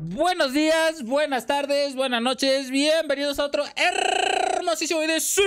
Buenos días, buenas tardes, buenas noches, bienvenidos a otro hermosísimo video. Sí,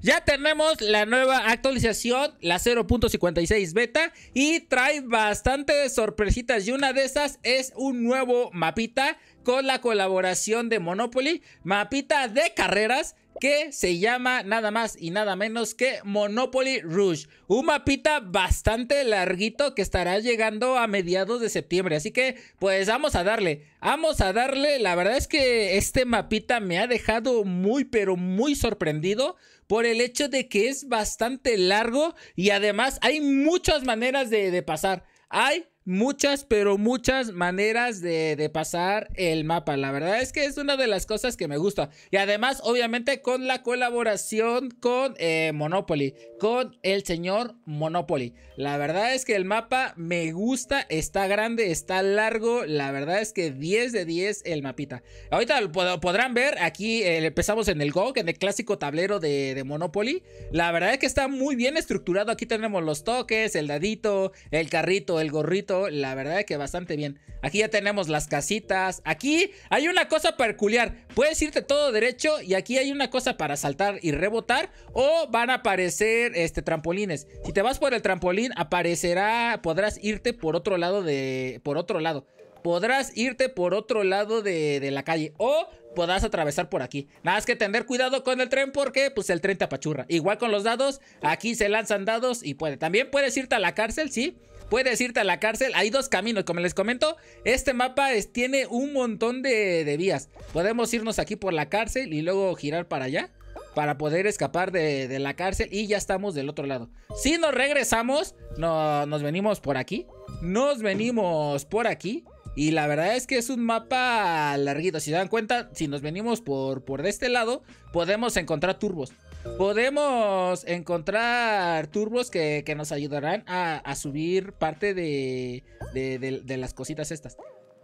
ya tenemos la nueva actualización, la 0.56 beta, y trae bastantes sorpresitas. Y una de esas es un nuevo mapita con la colaboración de Monopoly, mapita de carreras que se llama nada más y nada menos que Monopoly Rouge. Un mapita bastante larguito que estará llegando a mediados de septiembre. Así que pues vamos a darle, vamos a darle. La verdad es que este mapita me ha dejado muy pero muy sorprendido por el hecho de que es bastante largo y además hay muchas maneras de, pasar. Hay muchas, pero muchas maneras de, pasar el mapa. La verdad es que es una de las cosas que me gusta. Y además, obviamente, con la colaboración con eh, Monopoly, con el señor Monopoly. La verdad es que el mapa me gusta, está grande, está largo. La verdad es que 10 de 10 el mapita. Ahorita lo podrán ver, aquí eh, empezamos en el Go, en el clásico tablero de Monopoly. La verdad es que está muy bien estructurado. Aquí tenemos los toques, el dadito, el carrito, el gorrito la verdad es que bastante bien. Aquí ya tenemos las casitas. Aquí hay una cosa peculiar. Puedes irte todo derecho y aquí hay una cosa para saltar y rebotar o van a aparecer este, trampolines. Si te vas por el trampolín aparecerá, podrás irte por otro lado de... por otro lado. Podrás irte por otro lado de, de la calle o podrás atravesar por aquí. Nada más que tener cuidado con el tren porque pues el tren te apachurra. Igual con los dados, aquí se lanzan dados y puede. También puedes irte a la cárcel, sí puedes irte a la cárcel. Hay dos caminos, como les comento. Este mapa tiene un montón de, vías. Podemos irnos aquí por la cárcel y luego girar para allá. Para poder escapar de, la cárcel y ya estamos del otro lado. Si nos regresamos, nos venimos por aquí. Nos venimos por aquí. Y la verdad es que es un mapa larguito. Si se dan cuenta, si nos venimos por, por de este lado, podemos encontrar turbos. Podemos encontrar turbos que, nos ayudarán a, subir parte de, de, de las cositas estas.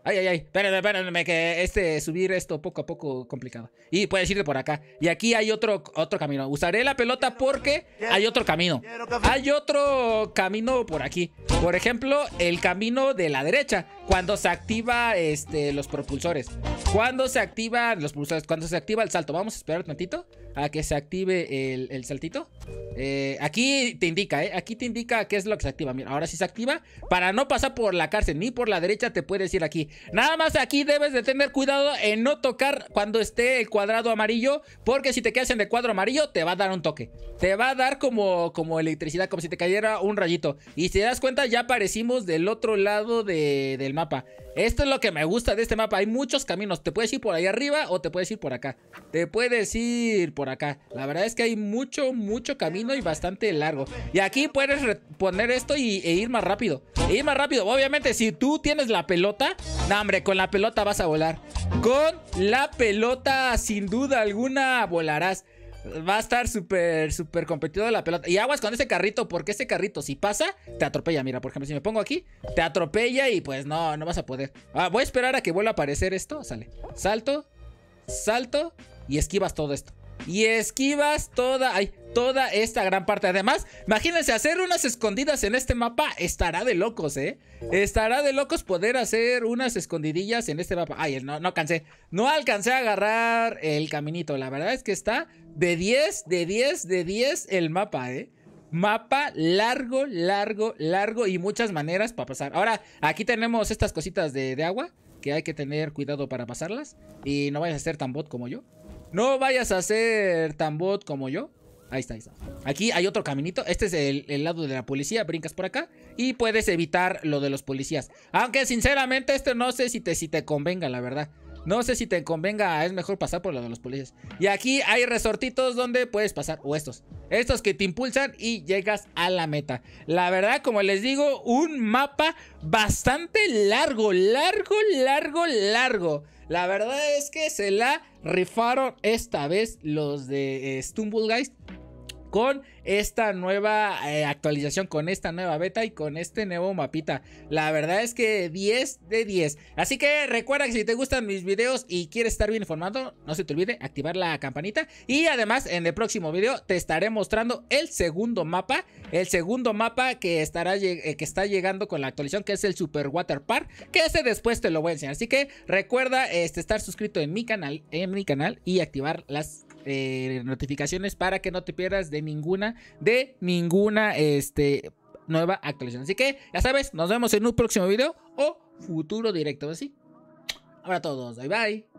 Ay, ay, ay, espérenme, espérenme, que este, subir esto poco a poco complicado. Y puedes irte por acá. Y aquí hay otro, otro camino. Usaré la pelota porque hay otro camino. Hay otro camino por aquí. Por ejemplo, el camino de la derecha. Cuando se activa este, los propulsores. Cuando se activan los propulsores. Cuando se activa el salto. Vamos a esperar un tantito a que se active el, saltito. Eh, aquí te indica, ¿eh? Aquí te indica qué es lo que se activa. Mira, ahora si se activa. Para no pasar por la cárcel ni por la derecha, te puedes ir aquí. Nada más aquí debes de tener cuidado en no tocar cuando esté el cuadrado amarillo, porque si te quedas en el cuadro amarillo te va a dar un toque. Te va a dar como, como electricidad, como si te cayera un rayito. Y si te das cuenta ya aparecimos del otro lado del mapa. Esto es lo que me gusta de este mapa. Hay muchos caminos. Te puedes ir por ahí arriba o te puedes ir por acá. Te puedes ir por acá. La verdad es que hay mucho, mucho camino y bastante largo. Y aquí puedes poner esto y, e ir más rápido. E ir más rápido. Obviamente, si tú tienes la pelota, no, hombre, con la pelota vas a volar. Con la pelota, sin duda alguna, volarás. Va a estar súper, súper competido la pelota. Y aguas con ese carrito, porque ese carrito, si pasa, te atropella. Mira, por ejemplo, si me pongo aquí, te atropella y pues no, no vas a poder. Ah, voy a esperar a que vuelva a aparecer esto. Sale. Salto, salto y esquivas todo esto y esquivas toda, ay, toda esta gran parte. Además, imagínense, hacer unas escondidas en este mapa estará de locos, ¿eh? Estará de locos poder hacer unas escondidillas en este mapa. Ay, no, no alcancé. No alcancé a agarrar el caminito. La verdad es que está de 10, de 10, de 10 el mapa, ¿eh? Mapa largo, largo, largo y muchas maneras para pasar. Ahora, aquí tenemos estas cositas de, de agua que hay que tener cuidado para pasarlas y no vayas a ser tan bot como yo. No vayas a ser tan bot como yo. Ahí está, ahí está. Aquí hay otro caminito. Este es el, lado de la policía. Brincas por acá. Y puedes evitar lo de los policías. Aunque sinceramente este no sé si te, si te convenga, la verdad. No sé si te convenga. Es mejor pasar por lo de los policías. Y aquí hay resortitos donde puedes pasar. O estos. Estos que te impulsan y llegas a la meta. La verdad, como les digo, un mapa bastante largo. Largo, largo, largo. La verdad es que se la rifaron esta vez los de eh, Stumble Guys con esta nueva eh, actualización, con esta nueva beta y con este nuevo mapita. La verdad es que 10 de 10. Así que recuerda que si te gustan mis videos y quieres estar bien informado, no se te olvide activar la campanita. Y además en el próximo video te estaré mostrando el segundo mapa, el segundo mapa que, estará, eh, que está llegando con la actualización, que es el Super Water Park, que ese después te lo voy a enseñar. Así que recuerda este, estar suscrito en mi canal, en mi canal y activar las eh, notificaciones para que no te pierdas de ninguna, de ninguna este, nueva actualización. Así que, ya sabes, nos vemos en un próximo video o futuro directo. Así. Ahora todos, bye bye.